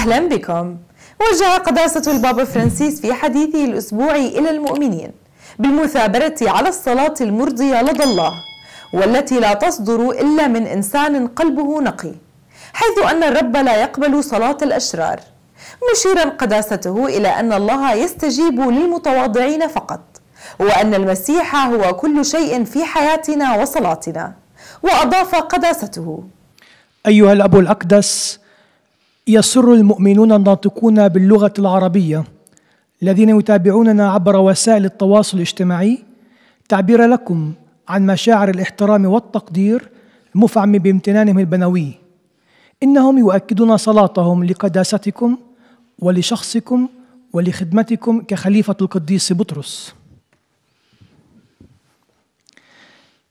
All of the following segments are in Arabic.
أهلا بكم وجه قداسة البابا فرانسيس في حديثه الأسبوعي إلى المؤمنين بالمثابرة على الصلاة المرضية لدى الله والتي لا تصدر إلا من إنسان قلبه نقي حيث أن الرب لا يقبل صلاة الأشرار مشيرا قداسته إلى أن الله يستجيب للمتواضعين فقط وأن المسيح هو كل شيء في حياتنا وصلاتنا وأضاف قداسته أيها الأب الأقدس يسر المؤمنون الناطقون باللغة العربية الذين يتابعوننا عبر وسائل التواصل الاجتماعي تعبير لكم عن مشاعر الاحترام والتقدير المفعم بامتنانهم البنوي إنهم يؤكدون صلاتهم لقداستكم ولشخصكم ولخدمتكم كخليفة القديس بطرس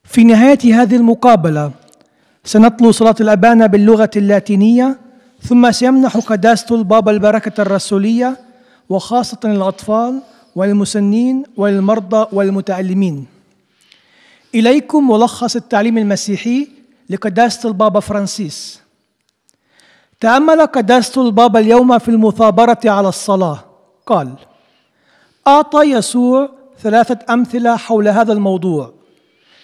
في نهاية هذه المقابلة سنتلو صلاة الأبانة باللغة اللاتينية ثم سيمنح قداسة البابا البركة الرسولية وخاصة للأطفال والمسنين والمرضى والمتعلمين إليكم ملخص التعليم المسيحي لقداسة البابا فرانسيس تأمل قداسة البابا اليوم في المثابرة على الصلاة قال أعطى يسوع ثلاثة أمثلة حول هذا الموضوع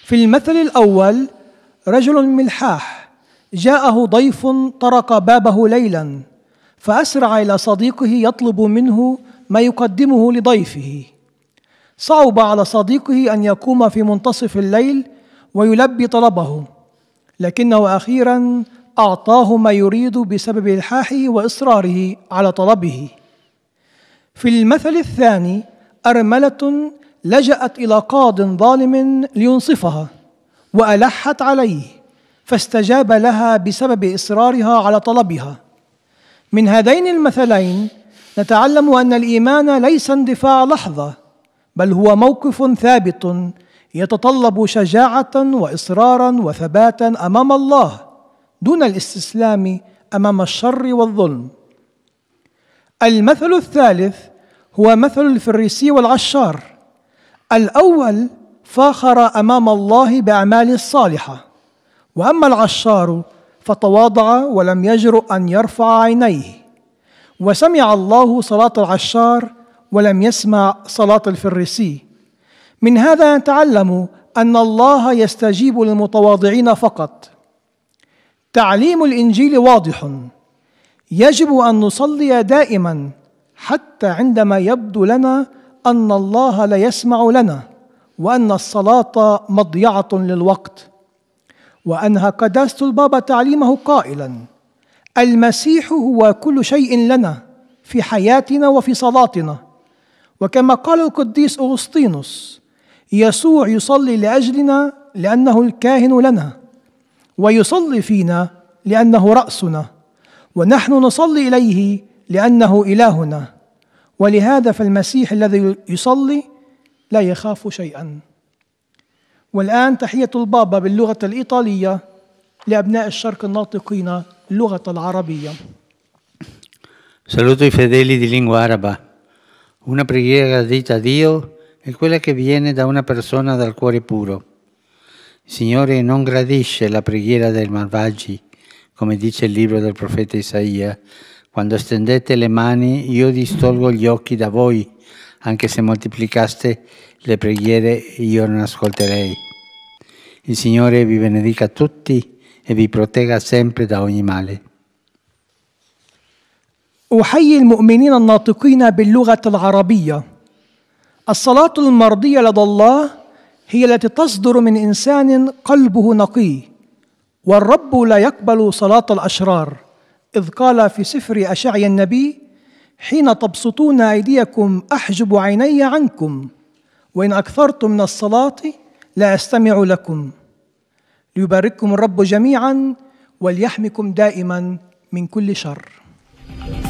في المثل الأول رجل ملحاح جاءه ضيف طرق بابه ليلا فاسرع الى صديقه يطلب منه ما يقدمه لضيفه صعب على صديقه ان يقوم في منتصف الليل ويلبي طلبه لكنه اخيرا اعطاه ما يريد بسبب الحاحه واصراره على طلبه في المثل الثاني ارمله لجات الى قاض ظالم لينصفها والحت عليه فاستجاب لها بسبب اصرارها على طلبها من هذين المثلين نتعلم ان الايمان ليس اندفاع لحظه بل هو موقف ثابت يتطلب شجاعه واصرارا وثباتا امام الله دون الاستسلام امام الشر والظلم المثل الثالث هو مثل الفريسي والعشار الاول فاخر امام الله باعماله الصالحه واما العشار فتواضع ولم يجرؤ ان يرفع عينيه وسمع الله صلاه العشار ولم يسمع صلاه الفريسي من هذا نتعلم ان الله يستجيب للمتواضعين فقط تعليم الانجيل واضح يجب ان نصلي دائما حتى عندما يبدو لنا ان الله لا يسمع لنا وان الصلاه مضيعه للوقت وأنهى قداسة البابا تعليمه قائلا المسيح هو كل شيء لنا في حياتنا وفي صلاتنا وكما قال القديس أغسطينوس يسوع يصلي لأجلنا لأنه الكاهن لنا ويصلي فينا لأنه رأسنا ونحن نصلي إليه لأنه إلهنا ولهذا فالمسيح الذي يصلي لا يخاف شيئا والآن تحية البابا باللغة الإيطالية لأبناء الشرق الناطقين اللغة العربية. Saluto i fedeli di lingua araba. Una preghiera dita a Dio è quella che viene da una persona dal cuore puro. Il Signore non gradisce la preghiera dei malvagi, come dice il libro del profeta Isaia. Quando stendete le mani, io distolgo gli occhi da voi, anche se moltiplicaste le preghiere, io non ascolterei. Il Signore vi benedica tutti e vi protegga sempre da ogni male. أحيي المؤمنين الناطقين باللغة العربية. الصلاة المرضية لدى الله هي التي تصدر من إنسان قلبه نقي، والرب لا يقبل صلاة الأشرار، إذ قال في سفر أشعي النبي: حين تبسطون أيديكم أحجب عيني عنكم، وإن أكثرتم من الصلاة لا أستمع لكم. ليبارككم الرب جميعا وليحمكم دائما من كل شر